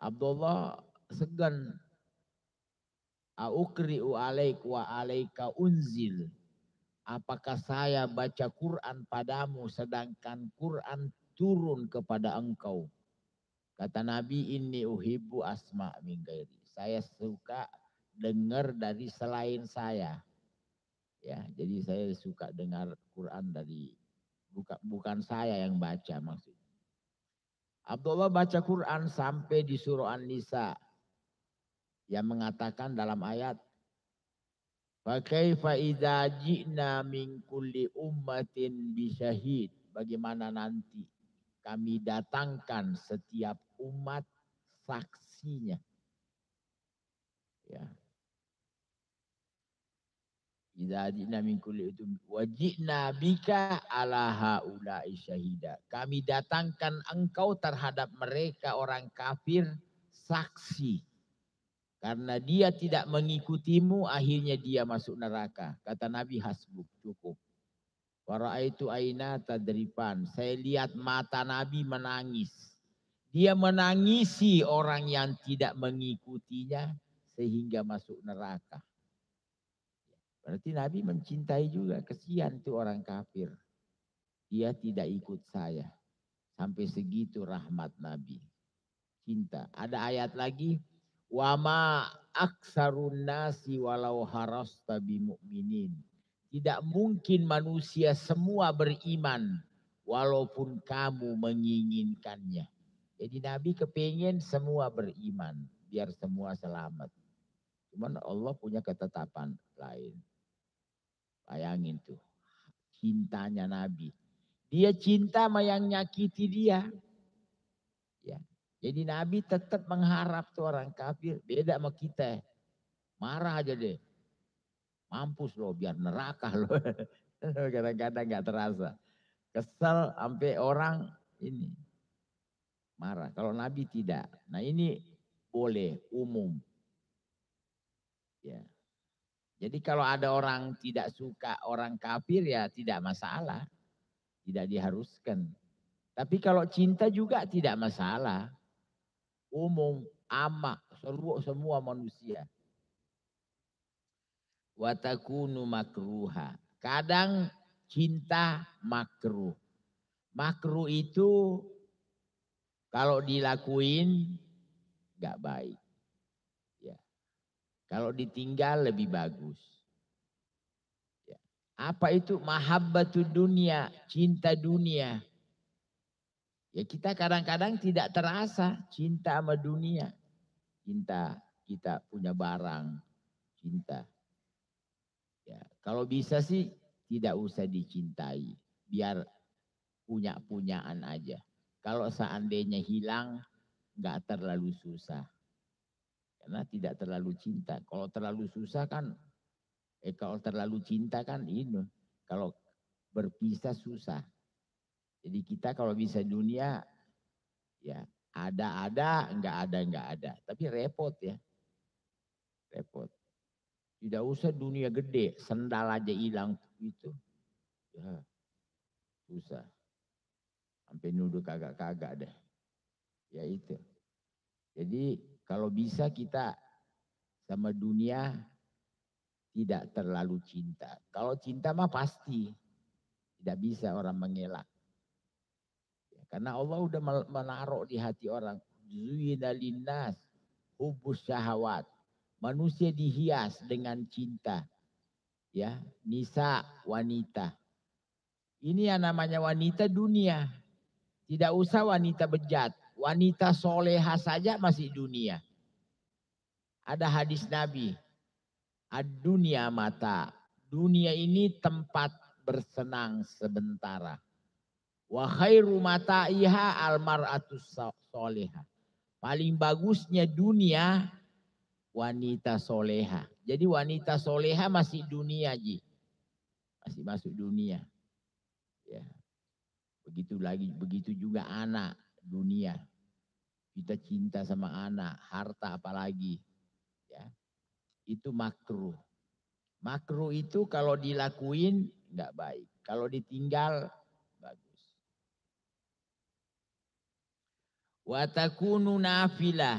Abdullah segan Aukri'u alaik wa alaika unzil. Apakah saya baca Quran padamu sedangkan Quran turun kepada engkau? Kata Nabi ini uhibu asma gairi Saya suka dengar dari selain saya. Ya, jadi saya suka dengar Quran dari bukan bukan saya yang baca maksudnya. Abdullah baca Quran sampai di surah An-Nisa yang mengatakan dalam ayat Fakaifa idza ji'na min kulli ummatin bisyahid. Bagaimana nanti kami datangkan setiap umat saksinya. nabi min kulli wajib Wajina bika ala haulai syahida. Kami datangkan engkau terhadap mereka orang kafir saksi. Karena dia tidak mengikutimu, akhirnya dia masuk neraka. Kata Nabi Hasbuk, cukup. para itu aina tadripan. Saya lihat mata Nabi menangis. Dia menangisi orang yang tidak mengikutinya sehingga masuk neraka. Berarti Nabi mencintai juga. Kesian tuh orang kafir. Dia tidak ikut saya. Sampai segitu rahmat Nabi. Cinta. Ada ayat lagi. Wama aksarun nasi walau haras tabi mu'minin. Tidak mungkin manusia semua beriman. Walaupun kamu menginginkannya. Jadi Nabi kepingin semua beriman. Biar semua selamat. Cuman Allah punya ketetapan lain. Bayangin tuh. Cintanya Nabi. Dia cinta sama yang nyakiti dia. Ya. Jadi Nabi tetap mengharap tuh orang kafir. Beda sama kita. Marah aja deh. Mampus loh biar neraka loh. Kadang-kadang gak terasa. Kesel sampai orang ini marah. Kalau Nabi tidak. Nah ini boleh umum. Ya. Jadi kalau ada orang tidak suka orang kafir ya tidak masalah. Tidak diharuskan. Tapi kalau cinta juga tidak masalah. Umum, amak, seluruh semua manusia. Watakunu makruha. Kadang cinta makruh. Makruh itu kalau dilakuin gak baik. Kalau ditinggal lebih bagus. Ya. Apa itu mahabbatu dunia, cinta dunia. Ya kita kadang-kadang tidak terasa cinta sama dunia. Cinta kita punya barang, cinta. Ya, kalau bisa sih tidak usah dicintai, biar punya-punyaan aja. Kalau seandainya hilang, nggak terlalu susah. Karena tidak terlalu cinta. Kalau terlalu susah kan, eh kalau terlalu cinta kan ini. Kalau berpisah susah. Jadi kita kalau bisa dunia, ya ada-ada, enggak ada, enggak ada. Tapi repot ya. Repot. Tidak usah dunia gede, sendal aja hilang itu. Ya, susah. Sampai nuduh kagak-kagak deh. Ya itu. Jadi kalau bisa kita sama dunia tidak terlalu cinta. Kalau cinta mah pasti tidak bisa orang mengelak. Ya, karena Allah sudah menaruh di hati orang zuyina linnas hubus syahwat. Manusia dihias dengan cinta. Ya, nisa wanita. Ini yang namanya wanita dunia. Tidak usah wanita bejat. Wanita soleha saja masih dunia. Ada hadis Nabi. Ad-dunia mata. Dunia ini tempat bersenang sebentara. Wa khairu iha almar'atus soleha. Paling bagusnya dunia wanita soleha. Jadi wanita soleha masih dunia Ji. Masih masuk dunia. Ya. Begitu lagi, begitu juga anak dunia kita cinta sama anak, harta apalagi. Ya. Itu makruh. Makruh itu kalau dilakuin nggak baik. Kalau ditinggal bagus. Watakunu nafilah.